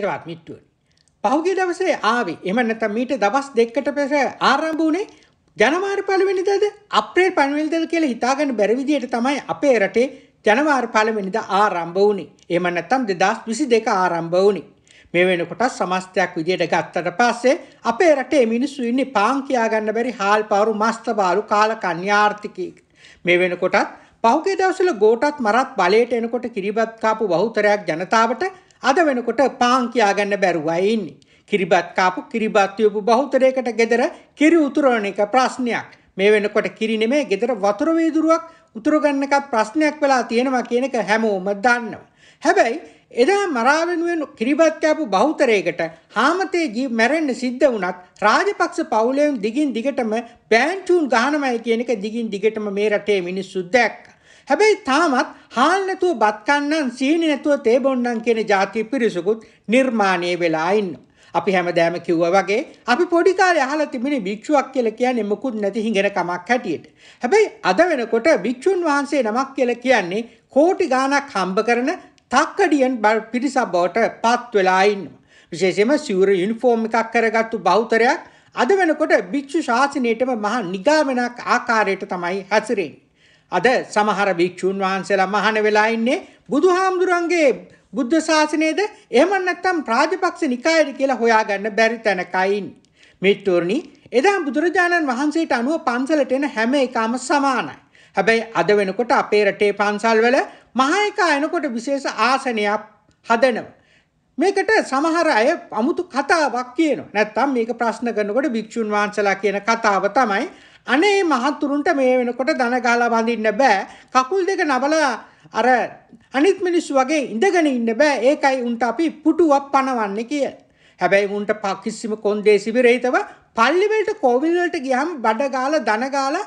ඒකවත් මිට්ටුවනි. පහුගිය දවසේ ආවි. එහෙම නැත්නම් මීට දවස් දෙකකට පෙර ආරම්භ වුණේ ජනවාරි පළවෙනිදාද අප්‍රේල් පළවෙනිදාද කියලා හිතාගන්න බැරි විදිහට තමයි අපේ රටේ ජනවාරි පළවෙනිදා ආරම්භ වුණේ. එහෙම නැත්නම් 2022 ආරම්භ වුණේ. මේ වෙනකොට සමස්තයක් විදියට ගත්තට පස්සේ අපේ රටේ මිනිස්සු ඉන්නේ පාන් කියාගන්න බැරි හාල්පාරු මස්තබාලු කාලකන්‍ය ආර්ථිකයක. මේ වෙනකොටත් පහුගිය දවස්වල ගෝටත් මරත් බලයට එනකොට කිරිබත් කාපු බහුතරයක් ජනතාවට අද වෙනකොට පාන් කියාගන්න බැරුවයි ඉන්නේ. කිරිබත් කාපු කිරිබත් යපු බහුතරයකට ගෙදර කිරි උතුරන එක ප්‍රශ්නයක්. මේ වෙනකොට කිරි නෙමේ ගෙදර වතුර වේදුරුවක් උතුර ගන්න එක ප්‍රශ්නයක් වෙලා තියෙනවා කියන එක හැමෝම දන්නවා. හැබැයි එදා මරා වෙනුවෙන් කිරිබත් කෑපු බහුතරයකට හාමතේ ජී මැරෙන්න සිද්ධ වුණත් රාජපක්ෂ පවුලෙන් දිගින් දිගටම බෑන්චුන් ගහනවයි කියන එක දිගින් දිගටම මේ රටේ මිනිස්සු දැක්කා. හැබැයි තාමත් හාල් නැතුව බත් කන්නන් සීනි නැතුව තේ බොන්නම් කියන જાති පිරිසකුත් නිර්මාණය වෙලා ඉන්නවා. අපි හැමදාම කිව්වා වගේ අපි පොඩි කාලේ අහලා තිබෙන භික්ෂුවක් කියලා කියන්නේ මොකුත් නැති හිඟන කමක් හැටියට. හැබැයි අද වෙනකොට භික්ෂුන් වහන්සේ නමක් කියලා කියන්නේ කෝටි ගාණක් හම්බ කරන තක්කඩියන් පිරිසක් බවට පත් වෙලා ඉන්නවා. විශේෂයෙන්ම සිවුර යුනිෆෝම් එකක් කරගත්තු බෞතරයක් අද වෙනකොට භික්ෂු ශාසනයේටම මහා නිගාමනක් ආකාරයට තමයි හැසිරෙන්නේ. අද සමහර භික්ෂූන් වහන්සේලා මහාන වෙලා ඉන්නේ බුදුහාමුදුරන්ගේ බුද්ධ ශාසනයේද එහෙම නැත්නම් රාජපක්ෂ නිකායද කියලා හොයාගන්න බැරි තැනකයි ඉන්නේ. මිත්‍රෝනි, එදා බුදුරජාණන් වහන්සේට අනුව පන්සලට එන හැම එකම සමානයි. හැබැයි අද වෙනකොට අපේ රටේ පන්සල්වල මහා එක එනකොට විශේෂ ආසනයක් හදනවා. මේකට සමහර අය අමුතු කතාවක් කියනවා. නැත්තම් මේක ප්‍රශ්න කරනකොට භික්ෂුන් වහන්සලා කියන කතාව තමයි අනේ මහතුරුන්ට මේ වෙනකොට දන ගහලා බඳින්න බෑ. කකුල් දෙක නබලා අර අනිත් මිනිස්සු වගේ ඉඳගෙන ඉන්න බෑ. ඒකයි උන්ට අපි පුටුවක් පනවන්නේ කිය. හැබැයි උන්ට කිසිම කොන්දේසි විරහිතව පල්ලි වලට කෝවිල් වලට ගියහම බඩ ගාලා දන ගාලා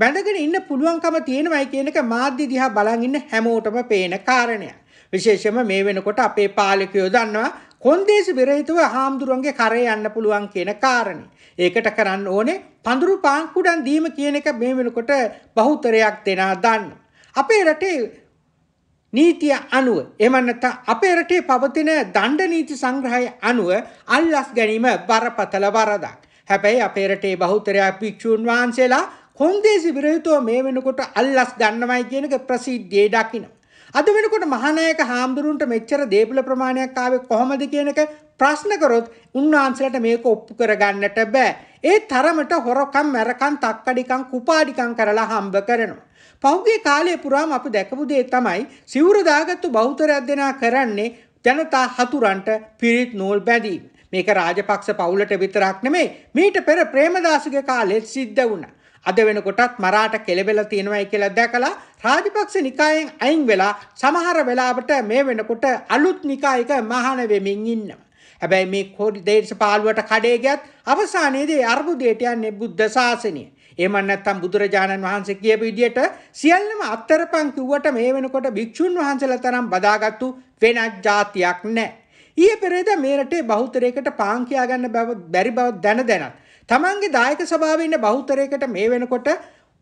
බැඳගෙන ඉන්න පුළුවන්කම තියෙනවයි කියන එක මාධ්‍ය දිහා බලන් ඉන්න හැමෝටම පේන කාරණයක්. විශේෂම මේ වෙනකොට අපේ පාලකයෝ දන්නවා කොන්දේසි බෙරහිතුව හාමුදුරුවන්ගේ කරේ යන්න පුළුවන් කියන කාරණේ. ඒකට කරන්න ඕනේ පඳුරු පාංකුඩන් දීම කියන එක මේ වෙනකොට බහුතරයක් දෙනා දන්න. අපේ රටේ නීතිය අනුව එහෙම නැත්නම් අපේ රටේ පවතින දණ්ඩ නීති සංග්‍රහය අනුව අල්ලස් ගැනීම බරපතල වරදක්. හැබැයි අපේ රටේ බහුතරයක් භික්ෂුන් වහන්සේලා කොන්දේසි විරහිතව මේ වෙනකොට අල්ලස් ගන්නවයි කියන එක ප්‍රසිද්ධියේ දකිනවා. අද වෙනකොට මහානායක හාමුදුරුන්ට මෙච්චර දේපුල ප්‍රමාණයක් ආවේ කොහොමද කියන එක ප්‍රශ්න කරොත් උන්වහන්සේලාට මේක ඔප්පු කරගන්නට බෑ. ඒ තරමට හොරකම්, මැරකම්, තක්කඩිකම්, කුපාඩිකම් කරලා හම්බ කරනවා. පහුගිය කාලය පුරාම අපි දැකපු දේ තමයි සිවුර දාගත්තු බෞතරයක් දෙනා කරන්නේ ජනතා හතුරන්ට පිරිත් නූල් බැඳීම. මේක රාජපක්ෂ පවුලට විතරක් නෙමෙයි. මීට පෙර ප්‍රේමදාසගේ කාලෙත් සිද්ධ වුණා. අද වෙනකොටත් මරාට කෙලබෙලා තියෙනවයි කියලා දැකලා රාජපක්ෂ නිකායෙන් අයින් වෙලා සමහර වෙලාවට මේ වෙනකොට අලුත් නිකායක මහාන වෙමින් ඉන්නවා. හැබැයි මේ කොඩි දේශපාලුවට කඩේ ගියත් අවසානයේදී අර්බුදයට යන්නේ බුද්ධ ශාසනය. එහෙම නැත්නම් බුදුරජාණන් වහන්සේ කියපු විදියට සියල්ලම අත්තරපන් කිව්වට මේ වෙනකොට භික්ෂුන් වහන්සේලා තරම් බදාගත්තු වෙනත් જાතියක් නැහැ. ඊයේ පෙරේද මේ රටේ බහුතරයකට පාන් කියා ගන්න බැරි බව දැන දැනත් තමන්ගේ දායක සභාවේ ඉන්න බහුතරයකට මේ වෙනකොට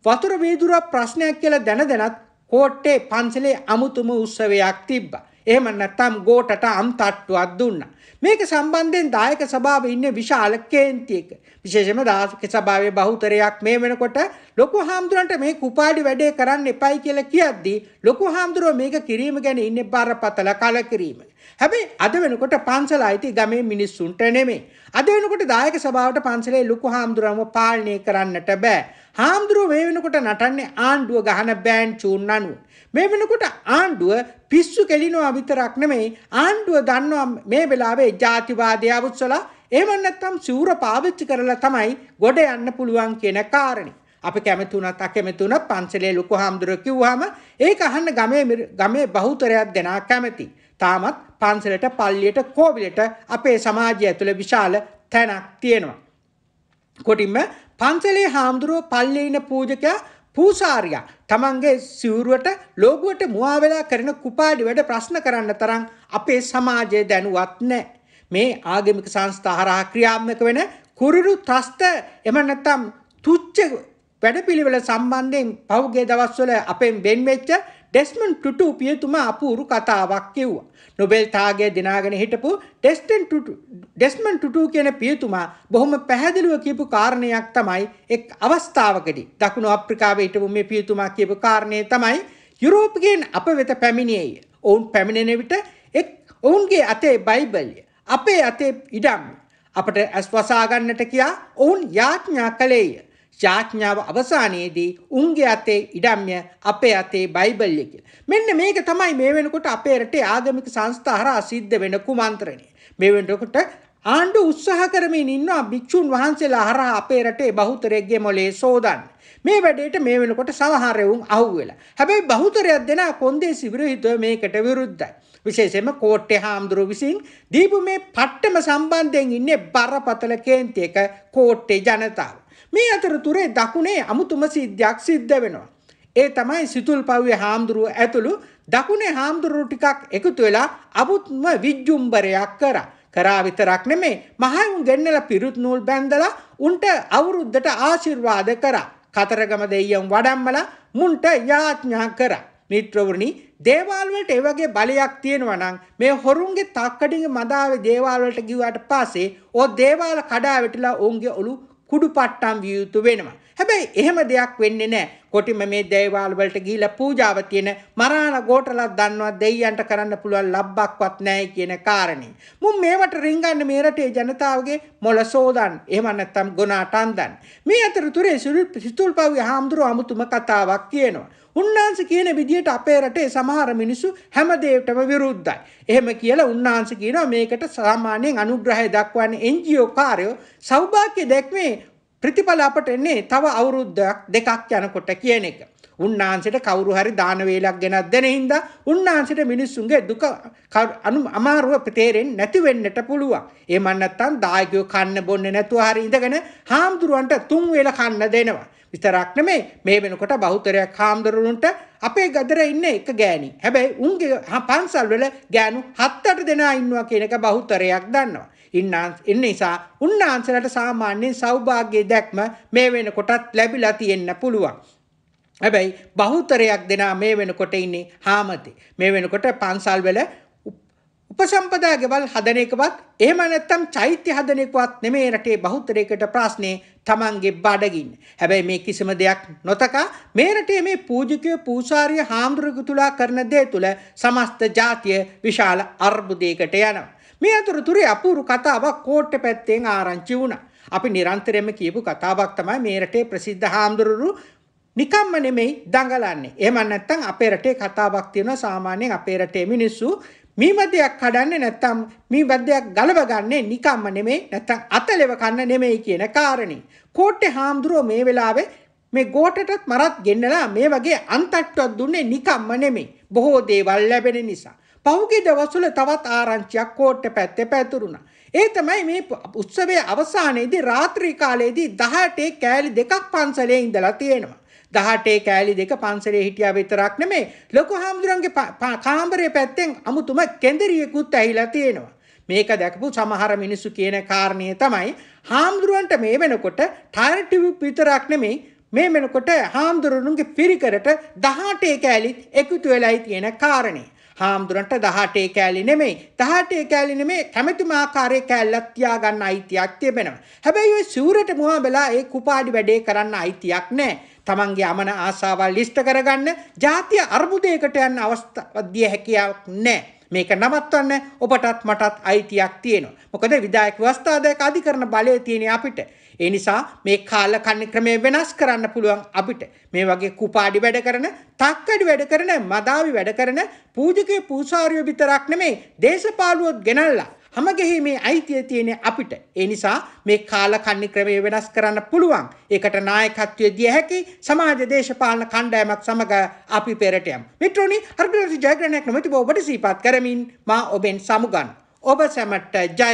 වතුර වීදුර ප්‍රශ්නයක් කියලා දැන දැනත් කෝට්ටේ පන්සලේ අමුතුම උත්සවයක් තිබ්බා. එහෙම නැත්නම් ගෝටට අම් තට්ටුවක් දුන්නා. මේක සම්බන්ධයෙන් දායක සභාවේ ඉන්නේ විශාල කේන්තියක. විශේෂයෙන්ම දායක සභාවේ බහුතරයක් මේ වෙනකොට ලොකු හාමුදුරන්ට මේ කුපාඩි වැඩේ කරන්න එපයි කියලා කියද්දී ලොකු හාමුදුරුවෝ මේක කිරීම ගැන ඉන්නේ බරපතල කලකිරීම. හැබැයි අද වෙනකොට පන්සල අයිති ගමේ මිනිස්සුන්ට නෙමෙයි. අද වෙනකොට දායක සභාවට පන්සලේ ලොකු හාමුදුරුවම පාලනය කරන්නට බෑ. හාමුදුරුව මේ වෙනකොට නටන්නේ ආණ්ඩුව ගහන බෑන්ඩ් චූන් අනුව. මේ වෙනකොට ආණ්ඩුව පිස්සු කෙලිනවා විතරක් නෙමෙයි ආණ්ඩුව දන්නවා මේ වෙලාවේ ජාතිවාදය අවුස්සලා එහෙම නැත්නම් සිවුර පාවිච්චි කරලා තමයි ගොඩ යන්න පුළුවන් කියන කාරණේ. අපි කැමති වුණත් අකමැති වුණත් පන්සලේ ලොකු හාමුදුරුවෝ කිව්වහම ඒක අහන්න ගමේ ගමේ බහුතරයක් දෙනා කැමති. තාමත් පන්සලට පල්ලියට කෝවිලට අපේ සමාජය ඇතුළේ විශාල තැනක් තියෙනවා. කොටින්ම පන්සලේ හාමුදුරුවෝ පල්ලේ ඉන පූජකයා පූසාරියා තමන්ගේ සිවුරුවට ලෝගුවට මුවා වෙලා කරන කුපාඩි වැඩ ප්‍රශ්න කරන්න තරම් අපේ සමාජය දැනුවත් නැහැ. මේ ආගමික සංස්ථා හරහා ක්‍රියාත්මක වෙන කුරුරු ත්‍රස්ත එම නැත්නම් තුච්ච වැඩපිළිවෙල සම්බන්ධයෙන් පහුගිය දවස්වල අපෙන් වෙන් වෙච්ච ඩෙස්මන් ටුටු පියතුමා අපූරු කතාවක් කිව්වා. නොබෙල් තාගය දිනාගෙන හිටපු ඩෙස්ටන් ටුටු ඩෙස්මන් ටුටු කියන පියතුමා බොහොම පැහැදිලිව කියපු කාරණයක් තමයි එක් අවස්ථාවකදී දකුණු අප්‍රිකාවේ හිටපු මේ පියතුමා කියපු කාරණේ තමයි යුරෝපියන් අප වෙත පැමිණියේ. ඔවුන් පැමිණෙන විට එක් ඔවුන්ගේ අතේ බයිබලිය, අපේ අතේ ඉඩම් අපට ඇස්වසා ගන්නට කියා ඔවුන් යාඥා කළේය. යාඥාව අවසානයේදී උන්ගේ අතේ ඉඩම්ය අපේ අතේ බයිබල්ය කියලා. මෙන්න මේක තමයි මේ වෙනකොට අපේ රටේ ආගමික සංස්ථා හරහා සිද්ධ වෙන කුමන්ත්‍රණය. මේ වෙනකොට ආණ්ඩු උත්සාහ කරමින් ඉන්නවා භික්ෂුන් වහන්සේලා හරහා අපේ රටේ බහුතරයක්ගේ මොලේ සෝදන්න. මේ වැඩේට මේ වෙනකොට සමහරවුන් අහුවෙලා. හැබැයි බහුතරයක් දෙන කොන්දේසි විරහිතව මේකට විරුද්ධයි. විශේෂයෙන්ම කෝට්ටේ හාමුදුරුව විසින් දීපු මේ පට්ටම සම්බන්ධයෙන් ඉන්නේ බරපතල කේන්ති එක කෝට්ටේ ජනතාව. මේ අතරතුරේ දකුණේ අමුතුම සිද්ධයක් සිද්ධ වෙනවා. ඒ තමයි සිතුල් පව්වේ හාමුදුරුව ඇතුළු දකුණේ හාමුදුරුව ටිකක් එකතු වෙලා අමුත්ම විජ්ජුම්බරයක් කරා. කරා විතරක් නෙමේ මහයුන් ගෙන්නලා පිරුත් නූල් බැන්දලා උන්ට අවුරුද්දට ආශිර්වාද කරා. කතරගම දෙයියන් වඩම්මලා මුන්ට යාඥා කරා. මිත්‍රවරණි දේවාල් වලට ඒ වගේ බලයක් තියෙනවා නම් මේ හොරුන්ගේ තක්කඩින් මදාවේ දේවාල් වලට ගියාට පස්සේ ඕ දේවාල කඩා වැටිලා ඔවුන්ගේ ඔලු කුඩු පට්ටම් විය යුතු වෙනවා. හැබැයි එහෙම දෙයක් වෙන්නේ නැහැ. කොටිම මේ දේවාල වලට ගිහිලා පූජාව තියෙන මරාණ ගෝඨලක් දන්නවා දෙයියන්ට කරන්න පුළුවන් ලබ්බක්වත් නැහැ කියන කාරණේ. මුන් මේවට රිංගන්න මේ රටේ ජනතාවගේ මොළ සෝදන්. එහෙම නැත්නම් ගොනා අටන්දන්. මේ අතරතුරේ සිතුල්පව්වේ හාමුදුරුවෝ අමුතුම කතාවක් කියනවා. උන්නාන්ස කියන විදිහට අපේ රටේ සමහර මිනිස්සු හැම දෙයකටම විරුද්ධයි. එහෙම කියලා උන්නාන්ස කියනවා මේකට සාමාන්‍යයෙන් අනුග්‍රහය දක්වන්නේ NGO කාර්යෝ සෞභාග්‍ය දැක්මේ ප්‍රතිඵල අපට එන්නේ තව අවුරුද්දක් දෙකක් යනකොට කියන එක. උන්නාන්සේට කවුරු හරි දාන වේලක් ගෙනත් දෙන හින්දා උන්නාන්සේට මිනිස්සුන්ගේ දුක අමාරුව තේරෙන්නේ නැති වෙන්නට පුළුවන්. එහෙම නැත්නම් දායකයෝ කන්න බොන්නේ නැතුව හරි ඉඳගෙන හාමුදුරුවන්ට තුන් වේල කන්න දෙනවා. විතරක් නෙමෙයි මේ වෙනකොට බහුතරයක් හාමුදුරුවන්ට අපේ ගදර ඉන්නේ එක ගෑණි. හැබැයි උන්ගේ පන්සල් වල ගෑනු 7-8 දෙනා ඉන්නවා කියන එක බහුතරයක් දන්නවා. ඉන්න නිසා උන්නාන්සලට සාමාන්‍යයෙන් සෞභාග්‍ය දැක්ම මේ වෙනකොටත් ලැබිලා තියෙන්න පුළුවන්. හැබැයි බහුතරයක් දෙනා මේ වෙනකොට ඉන්නේ හාමතේ. මේ වෙනකොට පන්සල් වල උපසම්පදා ගෙවල් හදන එකවත් එහෙම නැත්නම් චෛත්‍ය හදන එකවත් නෙමේ රටේ බහුතරයකට ප්‍රශ්නේ තමන්ගේ බඩගින්න. හැබැයි මේ කිසිම දෙයක් නොතක මේ රටේ මේ පූජකය පූසාරිය හාමුදුරුවෝ තුලා කරන දේ තුල සමස්ත ජාතිය විශාල අර්බුදයකට යනවා. මේ අතරතුරේ අපූරු කතාවක් කෝට්ට පැත්තෙන් ආරංචි වුණා. අපි නිරන්තරයෙන්ම කියපු කතාවක් තමයි මේ රටේ ප්‍රසිද්ධ හාමුදුරුවෝ නිකම්ම නෙමෙයි දඟලන්නේ. එහෙම නැත්නම් අපේ රටේ කතාවක් තියෙනවා සාමාන්‍යයෙන් අපේ රටේ මිනිස්සු මීමදයක් කඩන්නේ නැත්නම් මීමදයක් ගලවගන්නේ නිකම්ම නෙමෙයි නැත්නම් අතලෙව කන්න නෙමෙයි කියන කාරණේ. කෝට්ටේ හාමුදුරුවෝ මේ වෙලාවේ මේ ගෝටටත් මරත් ගෙන්නලා මේ වගේ අන්තට්ටුවක් දුන්නේ නිකම්ම නෙමෙයි. බොහෝ දේවල් ලැබෙන නිසා. පහුගේ දවස්වල තවත් ආරංචියක් කෝට්ටේ පැත්තේ පැතුරුණා. ඒ තමයි මේ උත්සවයේ අවසානයේදී රාත්‍රී කාලයේදී 18 කෑලි දෙකක් පන්සලේ ඉඳලා තියෙනවා. 18 කෑලි දෙක පන්සලේ හිටියා විතරක් නෙමෙයි ලොකු හාමුදුරන්ගේ කාමරේ පැත්තෙන් අමුතුම කෙඳිරියකුත් ඇහිලා තියෙනවා. මේක දැකපු සමහර මිනිස්සු කියන කාරණය තමයි හාමුදුරුවන්ට මේ වෙනකොට ටයර් ටියුබ් විතරක් නෙමෙයි මේ වෙනකොට හාමුදුරුවන්ගේ පිරිකරට 18 කෑලිත් එකතු වෙලායි තියෙන කාරණේ. හාමුදුරන්ට 18 කෑලි නෙමෙයි 18 කෑලි නෙමෙයි කැමැතිම ආකාරයේ කෑල්ලක් තියාගන්න අයිතියක් තිබෙනවා. හැබැයි ওই සිවුරට මුවා බලා ඒ කුපාඩි වැඩේ කරන්න අයිතියක් නැහැ. තමන්ගේ අමන ආසාවල් ලිස්ට කරගන්න ජාතිය අර්බුදයකට යන්න අවස්ථාවක් දිය හැකියාවක් නැහැ. මේක නවත්වන්න ඔබටත් මටත් අයිතියක් තියෙනවා. මොකද විධායක ව්‍යවස්ථාදායක අධිකරණ බලය තියෙන අපිට. ඒ නිසා මේ කාල කන්න ක්‍රමය වෙනස් කරන්න පුළුවන් අපිට. මේ වගේ කුපාඩි වැඩ කරන, තක්කඩි වැඩ කරන, මදාවි වැඩ කරන පූජකේ පූසාරියෝ විතරක් නෙමෙයි දේශපාලුවොත් ගෙනල්ලා හැමගෙහි මේ අයිතිය තියෙන්නේ අපිට. ඒ නිසා මේ කාලකන්ණි ක්‍රමය වෙනස් කරන්න පුළුවන්. ඒකට නායකත්වය දිය හැකි සමාජ දේශපාලන කණ්ඩායමක් සමග අපි පෙරට යමු. මිත්‍රෝනි, අර්ගලසි ජයග්‍රහණයක් නොමැතිව ඔබට සීපත් කරමින් මා ඔබෙන් සමුගන්. ඔබ සැමට ජය.